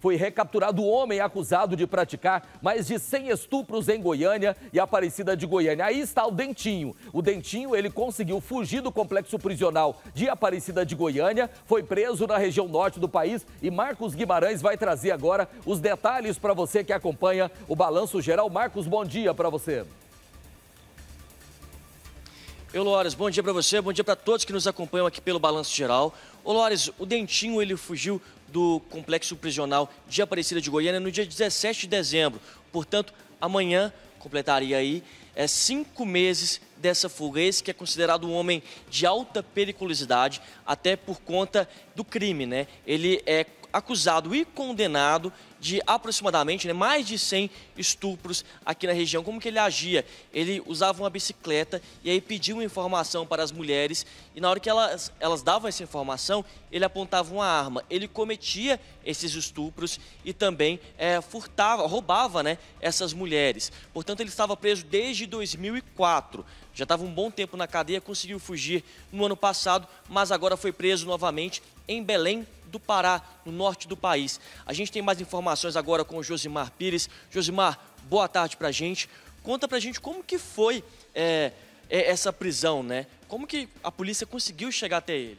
Foi recapturado o homem acusado de praticar mais de 100 estupros em Goiânia e Aparecida de Goiânia. Aí está o Dentinho. O Dentinho, ele conseguiu fugir do complexo prisional de Aparecida de Goiânia, foi preso na região norte do país e Marcos Guimarães vai trazer agora os detalhes para você que acompanha o Balanço Geral. Marcos, bom dia para você. Eu, Loras, bom dia para você, bom dia para todos que nos acompanham aqui pelo Balanço Geral. Olores, Lores, o Dentinho ele fugiu do complexo prisional de Aparecida de Goiânia no dia 17 de dezembro. Portanto, amanhã completaria aí é, cinco meses dessa fuga. Esse que é considerado um homem de alta periculosidade, até por conta do crime, né? Ele é acusado e condenado de aproximadamente né, mais de 100 estupros aqui na região. Como que ele agia? Ele usava uma bicicleta e aí pedia uma informação para as mulheres e na hora que elas, elas davam essa informação, ele apontava uma arma. Ele cometia esses estupros e também é, furtava, roubava né, essas mulheres. Portanto, ele estava preso desde 2004. Já estava um bom tempo na cadeia, conseguiu fugir no ano passado, mas agora foi preso novamente em Belém do Pará, no norte do país. A gente tem mais informações agora com o Josimar Pires. Josimar, boa tarde para a gente. Conta para a gente como que foi é, é, essa prisão, né? Como que a polícia conseguiu chegar até ele?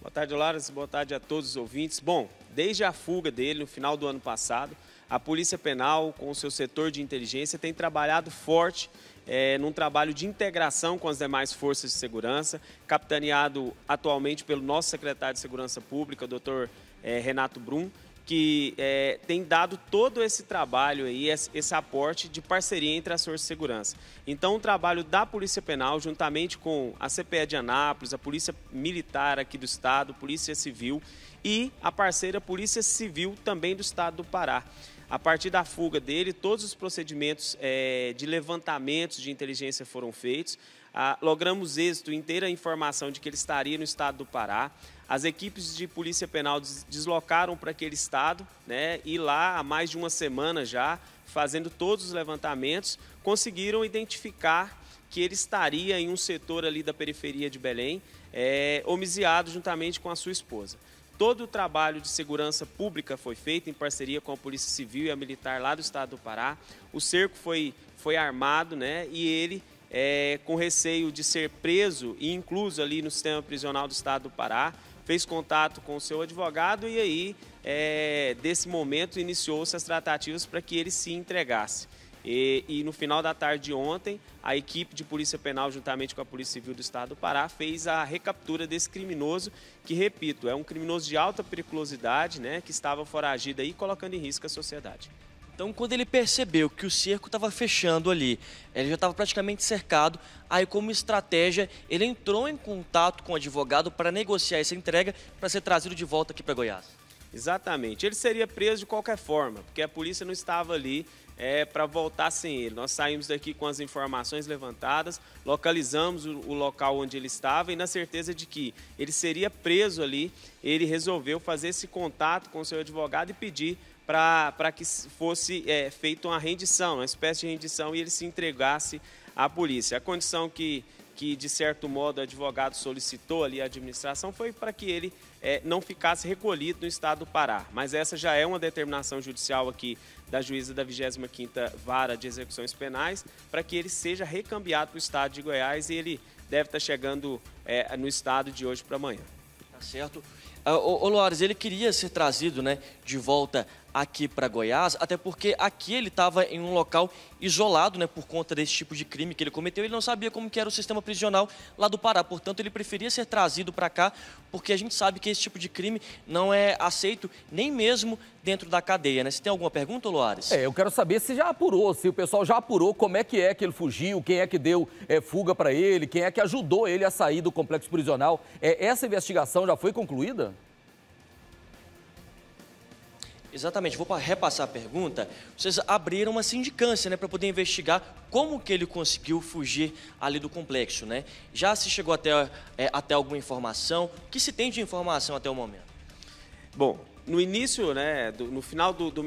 Boa tarde, Laras. Boa tarde a todos os ouvintes. Bom, desde a fuga dele no final do ano passado, a Polícia Penal, com o seu setor de inteligência, tem trabalhado forte é, num trabalho de integração com as demais forças de segurança, capitaneado atualmente pelo nosso secretário de Segurança Pública, doutor é, Renato Brum, que é, tem dado todo esse trabalho aí, esse aporte de parceria entre as forças de segurança. Então, o trabalho da Polícia Penal, juntamente com a CPE de Anápolis, a Polícia Militar aqui do Estado, Polícia Civil e a parceira Polícia Civil também do Estado do Pará. A partir da fuga dele, todos os procedimentos é, de levantamentos de inteligência foram feitos. Ah, logramos êxito em ter a informação de que ele estaria no estado do Pará. As equipes de Polícia Penal deslocaram para aquele estado, né, e lá há mais de uma semana já, fazendo todos os levantamentos, conseguiram identificar que ele estaria em um setor ali da periferia de Belém, é, homiziado juntamente com a sua esposa. Todo o trabalho de segurança pública foi feito em parceria com a Polícia Civil e a Militar lá do Estado do Pará. O cerco foi, foi armado, né? E ele, é, com receio de ser preso e incluso ali no sistema prisional do Estado do Pará, fez contato com o seu advogado e aí, é, desse momento, iniciou-se as tratativas para que ele se entregasse. E, e, no final da tarde de ontem, a equipe de Polícia Penal, juntamente com a Polícia Civil do Estado do Pará, fez a recaptura desse criminoso, que, repito, é um criminoso de alta periculosidade, né, que estava foragido aí, colocando em risco a sociedade. Então, quando ele percebeu que o cerco estava fechando ali, ele já estava praticamente cercado, aí, como estratégia, ele entrou em contato com o advogado para negociar essa entrega para ser trazido de volta aqui para Goiás. Exatamente. Ele seria preso de qualquer forma, porque a polícia não estava ali é, para voltar sem ele. Nós saímos daqui com as informações levantadas, localizamos o, o, local onde ele estava e na certeza de que ele seria preso ali, ele resolveu fazer esse contato com o seu advogado e pedir para que fosse é, feita uma rendição, uma espécie de rendição e ele se entregasse à polícia. A condição que que, de certo modo, o advogado solicitou ali à administração foi para que ele é, não ficasse recolhido no estado do Pará. Mas essa já é uma determinação judicial aqui da juíza da 25ª Vara de Execuções Penais para que ele seja recambiado para o estado de Goiás e ele deve estar chegando é, no estado de hoje para amanhã. Tá certo. O ah, ô ele queria ser trazido né, de volta aqui para Goiás, até porque aqui ele estava em um local isolado, né, por conta desse tipo de crime que ele cometeu, ele não sabia como que era o sistema prisional lá do Pará, portanto ele preferia ser trazido para cá, porque a gente sabe que esse tipo de crime não é aceito nem mesmo dentro da cadeia, né? Você tem alguma pergunta, Loares? É, eu quero saber se já apurou, se o pessoal já apurou como é que é que ele fugiu, quem é que deu é, fuga para ele, quem é que ajudou ele a sair do complexo prisional. É, essa investigação já foi concluída? Exatamente, vou repassar a pergunta. Vocês abriram uma sindicância, né, para poder investigar como que ele conseguiu fugir ali do complexo, né? Já se chegou até, é, até alguma informação? O que se tem de informação até o momento? Bom, no início, né, do, no final do, do,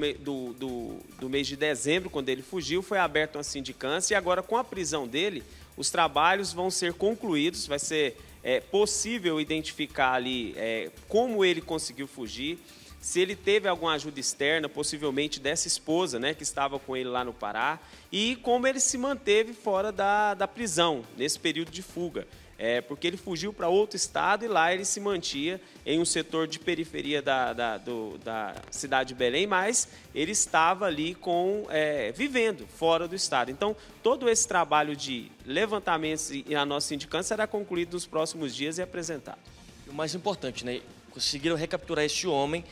do, do mês de dezembro, quando ele fugiu, foi aberta uma sindicância e agora com a prisão dele, os trabalhos vão ser concluídos, vai ser é, possível identificar ali é, como ele conseguiu fugir, se ele teve alguma ajuda externa, possivelmente dessa esposa, né, que estava com ele lá no Pará, e como ele se manteve fora da, da prisão, nesse período de fuga. É, porque ele fugiu para outro estado e lá ele se mantia em um setor de periferia da, da, do, da cidade de Belém, mas ele estava ali com é, vivendo fora do estado. Então, todo esse trabalho de levantamentos e a nossa sindicância será concluído nos próximos dias e apresentado. O mais importante, né? Conseguiram recapturar este homem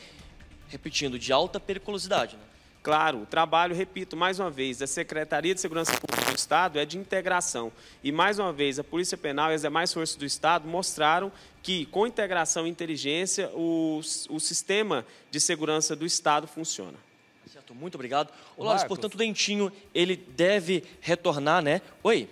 repetindo, de alta periculosidade. Né? Claro, o trabalho, repito mais uma vez, da Secretaria de Segurança Pública do Estado é de integração. E mais uma vez, a Polícia Penal e as demais forças do Estado mostraram que, com integração e inteligência, o, o sistema de segurança do Estado funciona. Certo, muito obrigado. Ô, portanto, o Dentinho, ele deve retornar, né? Oi.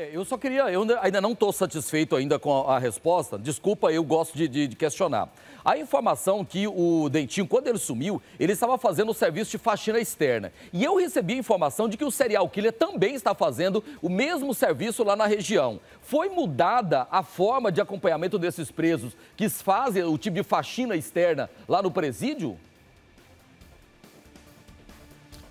É, eu só queria, eu ainda não estou satisfeito ainda com a, a, resposta. Desculpa, eu gosto de, de, de, questionar. A informação que o Dentinho, quando ele sumiu, ele estava fazendo o serviço de faxina externa. E eu recebi a informação de que o serial killer também está fazendo o mesmo serviço lá na região. Foi mudada a forma de acompanhamento desses presos que fazem o tipo de faxina externa lá no presídio?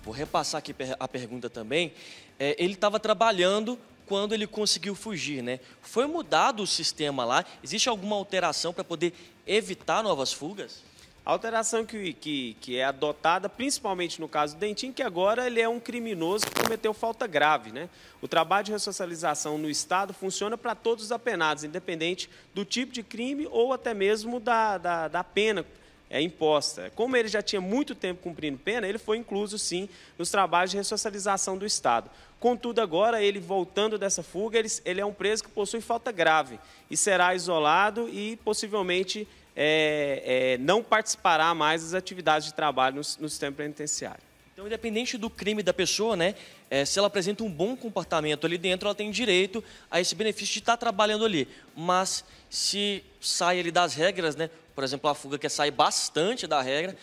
Vou repassar aqui a pergunta também. É, ele estava trabalhando quando ele conseguiu fugir, né? Foi mudado o sistema lá? Existe alguma alteração para poder evitar novas fugas? A alteração que, que, que, é adotada, principalmente no caso do Dentinho, que agora ele é um criminoso que cometeu falta grave. Né? O trabalho de ressocialização no Estado funciona para todos os apenados, independente do tipo de crime ou até mesmo da, da, da pena é imposta. Como ele já tinha muito tempo cumprindo pena, ele foi incluso, sim, nos trabalhos de ressocialização do Estado. Contudo, agora, ele voltando dessa fuga, ele, ele é um preso que possui falta grave e será isolado e possivelmente é, é, não participará mais das atividades de trabalho no, no sistema penitenciário. Então, independente do crime da pessoa, né, é, se ela apresenta um bom comportamento ali dentro, ela tem direito a esse benefício de estar trabalhando ali. Mas se sai ali das regras, né, por exemplo, a fuga quer sair bastante da regra,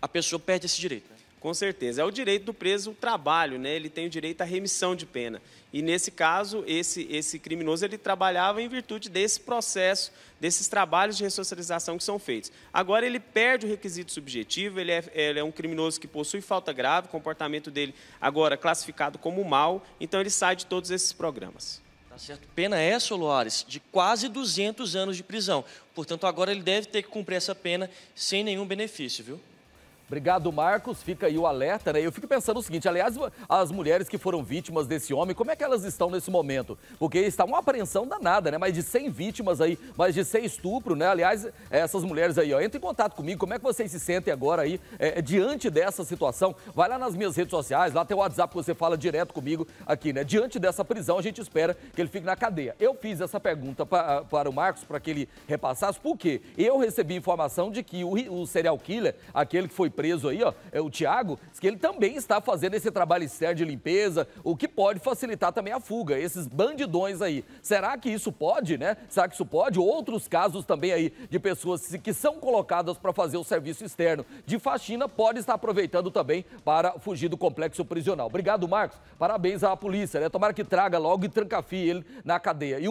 a pessoa perde esse direito. Né? Com certeza. É o direito do preso o trabalho, né? Ele tem o direito à remissão de pena. E nesse caso, esse, esse criminoso ele trabalhava em virtude desse processo, desses trabalhos de ressocialização que são feitos. Agora ele perde o requisito subjetivo, ele é, ele é um criminoso que possui falta grave, comportamento dele agora classificado como mal, então ele sai de todos esses programas. Tá certo? Pena é essa, Luares, de quase 200 anos de prisão. Portanto, agora ele deve ter que cumprir essa pena sem nenhum benefício, viu? Obrigado, Marcos. Fica aí o alerta, né? Eu fico pensando o seguinte, aliás, as mulheres que foram vítimas desse homem, como é que elas estão nesse momento? Porque está uma apreensão danada, né? Mais de 100 vítimas aí, mais de 100 estupro, né? Aliás, é, essas mulheres aí, ó, entra em contato comigo, como é que vocês se sentem agora aí é, diante dessa situação? Vai lá nas minhas redes sociais, lá tem o WhatsApp que você fala direto comigo aqui, né? Diante dessa prisão, a gente espera que ele fique na cadeia. Eu fiz essa pergunta pra, para o Marcos, para que ele repassasse, por quê? Eu recebi informação de que o, o serial killer, aquele que foi preso, preso aí, ó, é o Thiago que ele também está fazendo esse trabalho externo de limpeza, o que pode facilitar também a fuga, esses bandidões aí. Será que isso pode, né? Será que isso pode? Outros casos também aí de pessoas que são colocadas para fazer o serviço externo de faxina pode estar aproveitando também para fugir do complexo prisional. Obrigado, Marcos. Parabéns à polícia, né? Tomara que traga logo e trancafie ele na cadeia. E um